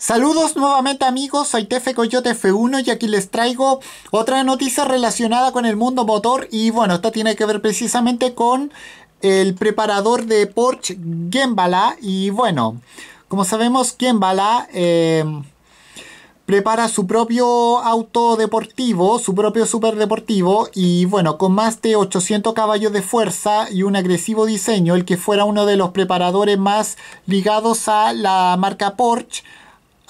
Saludos nuevamente amigos, soy Tefe Coyote F1 y aquí les traigo otra noticia relacionada con el mundo motor y bueno, esta tiene que ver precisamente con el preparador de Porsche Gembala y bueno, como sabemos Gembala eh, prepara su propio auto deportivo, su propio super deportivo. y bueno, con más de 800 caballos de fuerza y un agresivo diseño, el que fuera uno de los preparadores más ligados a la marca Porsche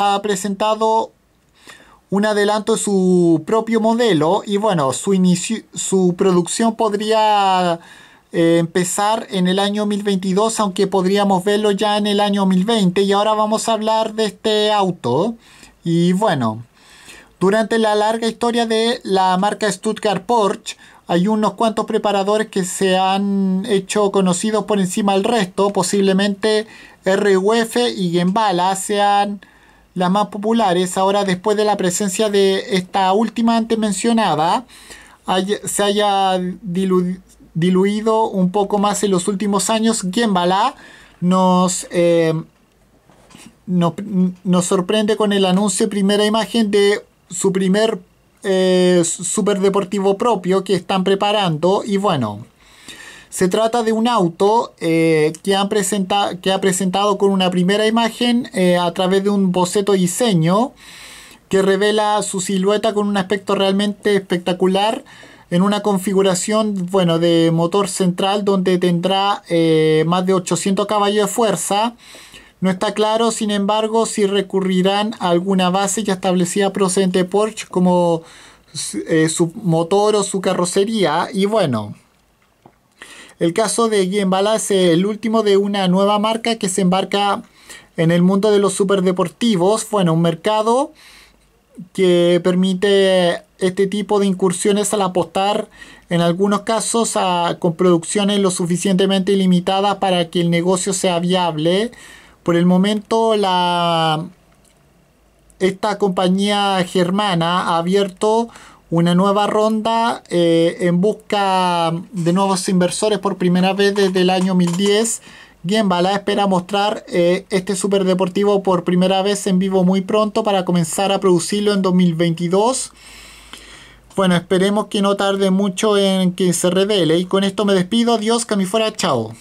ha presentado un adelanto de su propio modelo y bueno, su, su producción podría eh, empezar en el año 2022, aunque podríamos verlo ya en el año 2020. Y ahora vamos a hablar de este auto. Y bueno, durante la larga historia de la marca Stuttgart Porsche, hay unos cuantos preparadores que se han hecho conocidos por encima del resto. Posiblemente RUF y Gembala sean las más populares. Ahora, después de la presencia de esta última antes mencionada, se haya diluido un poco más en los últimos años, Gembala eh, nos, nos, sorprende con el anuncio primera imagen de su primer eh, superdeportivo propio que están preparando y bueno. Se trata de un auto eh, que, han presenta que ha presentado con una primera imagen eh, a través de un boceto diseño que revela su silueta con un aspecto realmente espectacular en una configuración bueno, de motor central donde tendrá eh, más de 800 caballos de fuerza. No está claro, sin embargo, si recurrirán a alguna base ya establecida procedente de Porsche como su motor o su carrocería. Y bueno, el caso de Giembala es el último de una nueva marca que se embarca en el mundo de los superdeportivos. Bueno, un mercado que permite este tipo de incursiones al apostar en algunos casos con producciones lo suficientemente limitadas para que el negocio sea viable. Por el momento esta compañía germana ha abierto una nueva ronda eh, en busca de nuevos inversores por primera vez desde el año 2010. la espera mostrar este este superdeportivo por primera vez en vivo muy pronto para comenzar a producirlo en 2022. Bueno, esperemos que no tarde mucho en que se revele. Y con esto me despido. Dios, que a fuera. Chao.